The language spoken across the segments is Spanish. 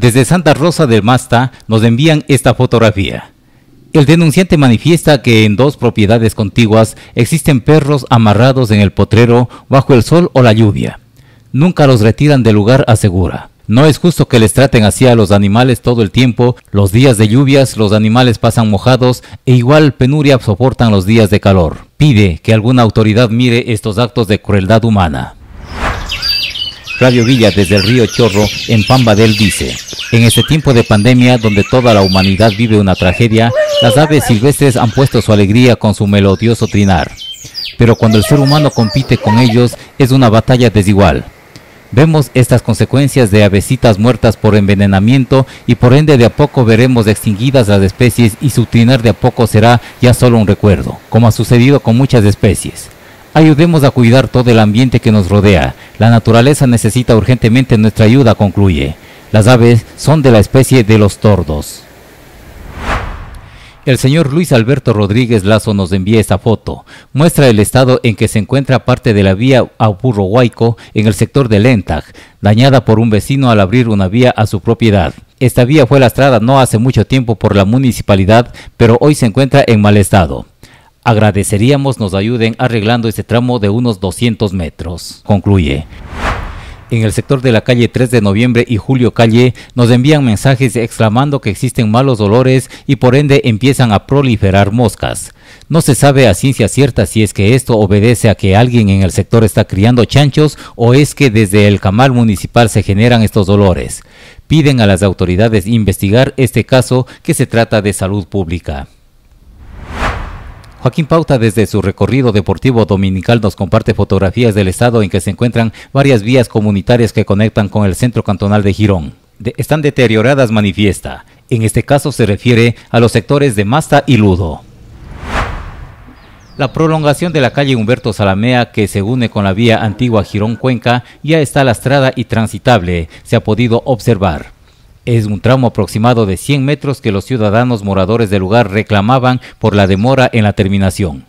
Desde Santa Rosa del Masta nos envían esta fotografía. El denunciante manifiesta que en dos propiedades contiguas existen perros amarrados en el potrero bajo el sol o la lluvia. Nunca los retiran del lugar, asegura. No es justo que les traten así a los animales todo el tiempo. Los días de lluvias los animales pasan mojados e igual penuria soportan los días de calor. Pide que alguna autoridad mire estos actos de crueldad humana. Radio Villa desde el río Chorro en Pambadel dice. En este tiempo de pandemia, donde toda la humanidad vive una tragedia, las aves silvestres han puesto su alegría con su melodioso trinar. Pero cuando el ser humano compite con ellos, es una batalla desigual. Vemos estas consecuencias de avesitas muertas por envenenamiento y por ende de a poco veremos extinguidas las especies y su trinar de a poco será ya solo un recuerdo, como ha sucedido con muchas especies. Ayudemos a cuidar todo el ambiente que nos rodea. La naturaleza necesita urgentemente nuestra ayuda, concluye. Las aves son de la especie de los tordos. El señor Luis Alberto Rodríguez Lazo nos envía esta foto. Muestra el estado en que se encuentra parte de la vía a Huayco en el sector de Lentag, dañada por un vecino al abrir una vía a su propiedad. Esta vía fue lastrada no hace mucho tiempo por la municipalidad, pero hoy se encuentra en mal estado. Agradeceríamos nos ayuden arreglando este tramo de unos 200 metros. Concluye. En el sector de la calle 3 de noviembre y Julio Calle nos envían mensajes exclamando que existen malos dolores y por ende empiezan a proliferar moscas. No se sabe a ciencia cierta si es que esto obedece a que alguien en el sector está criando chanchos o es que desde el camal municipal se generan estos dolores. Piden a las autoridades investigar este caso que se trata de salud pública. Joaquín Pauta desde su recorrido deportivo dominical nos comparte fotografías del estado en que se encuentran varias vías comunitarias que conectan con el centro cantonal de Girón. están deterioradas, manifiesta. En este caso se refiere a los sectores de Masta y Ludo. La prolongación de la calle Humberto Salamea, que se une con la vía antigua Girón Cuenca, ya está lastrada y transitable, se ha podido observar. Es un tramo aproximado de 100 metros que los ciudadanos moradores del lugar reclamaban por la demora en la terminación.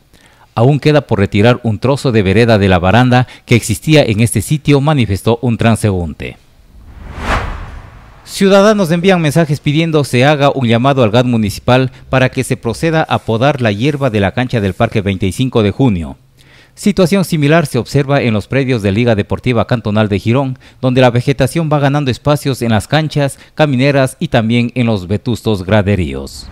Aún queda por retirar un trozo de vereda de la baranda que existía en este sitio, manifestó un transeúnte. Ciudadanos envían mensajes pidiendo se haga un llamado al GAD municipal para que se proceda a podar la hierba de la cancha del Parque 25 de junio. Situación similar se observa en los predios de Liga Deportiva Cantonal de Girón, donde la vegetación va ganando espacios en las canchas, camineras y también en los vetustos graderíos.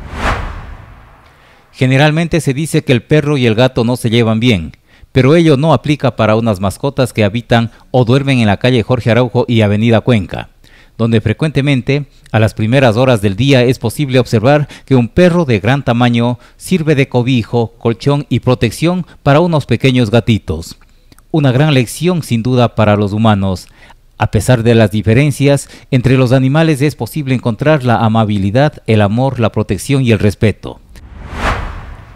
Generalmente se dice que el perro y el gato no se llevan bien, pero ello no aplica para unas mascotas que habitan o duermen en la calle Jorge Araujo y Avenida Cuenca donde frecuentemente a las primeras horas del día es posible observar que un perro de gran tamaño sirve de cobijo, colchón y protección para unos pequeños gatitos. Una gran lección sin duda para los humanos. A pesar de las diferencias, entre los animales es posible encontrar la amabilidad, el amor, la protección y el respeto.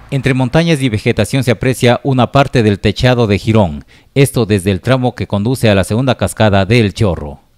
Entre montañas y vegetación se aprecia una parte del techado de Girón, esto desde el tramo que conduce a la segunda cascada del Chorro.